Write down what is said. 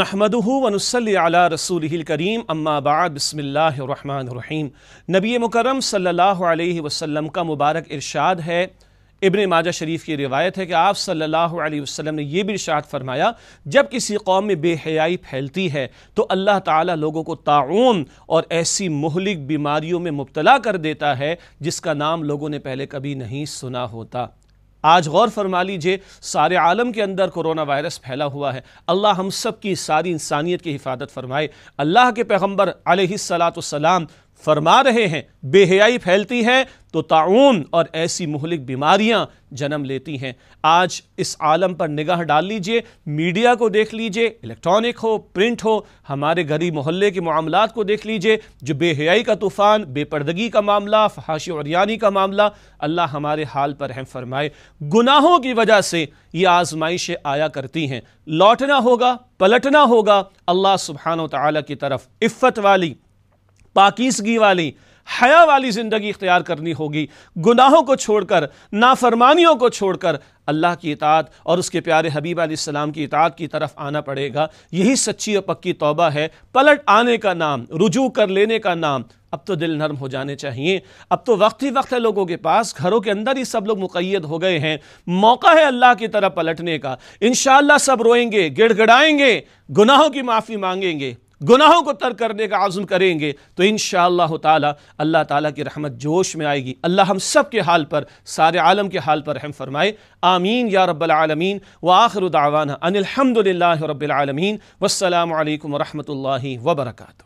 نحمده و نسلی علی رسوله الكریم اما بعد بسم اللہ الرحمن الرحیم نبی مکرم صلی اللہ علیہ وسلم کا مبارک ارشاد ہے ابن ماجہ شریف کی روایت ہے کہ آپ صلی اللہ علیہ وسلم نے یہ بھی ارشاد فرمایا جب کسی قوم میں بے حیائی پھیلتی ہے تو اللہ تعالیٰ لوگوں کو تعاون اور ایسی مہلک بیماریوں میں مبتلا کر دیتا ہے جس کا نام لوگوں نے پہلے کبھی نہیں سنا ہوتا آج غور فرما لیجئے سارے عالم کے اندر کرونا وائرس پھیلا ہوا ہے اللہ ہم سب کی ساری انسانیت کی حفاظت فرمائے اللہ کے پیغمبر علیہ السلام فرما رہے ہیں بے حیائی پھیلتی ہے تو تعاون اور ایسی مہلک بیماریاں جنم لیتی ہیں آج اس عالم پر نگاہ ڈال لیجئے میڈیا کو دیکھ لیجئے الیکٹرانک ہو پرنٹ ہو ہمارے گھری محلے کے معاملات کو دیکھ لیجئے جو بے حیائی کا طوفان بے پردگی کا معاملہ فحاشی عریانی کا معاملہ اللہ ہمارے حال پر ہم فرمائے گناہوں کی وجہ سے یہ آزمائشیں آیا کرتی ہیں لوٹنا ہوگا پلٹنا ہوگا اللہ سبحانہ و تعالیٰ کی طرف عفت والی پاکیسگی والی حیا والی زندگی اختیار کرنی ہوگی گناہوں کو چھوڑ کر نافرمانیوں کو چھوڑ کر اللہ کی اطاعت اور اس کے پیارے حبیب علیہ السلام کی اطاعت کی طرف آنا پڑے گا یہی سچی اور پکی توبہ ہے پلٹ آنے کا نام رجوع کر لینے کا نام اب تو دل نرم ہو جانے چاہیے اب تو وقت ہی وقت لوگوں کے پاس گھروں کے اندر ہی سب لوگ مقید ہو گئے ہیں موقع ہے اللہ کی طرف پلٹنے کا انشاءاللہ سب روئیں گے گڑ گڑائیں گے گناہوں کی معافی مانگیں گے گناہوں کو ترک کرنے کا عزم کریں گے تو انشاءاللہ تعالی اللہ تعالیٰ کی رحمت جوش میں آئے گی اللہ ہم سب کے حال پر سارے عالم کے حال پر رحم فرمائے آمین یا رب العالمین وآخر دعوانا ان الحمدللہ رب العالمین والسلام علیکم ورحمت اللہ وبرکاتہ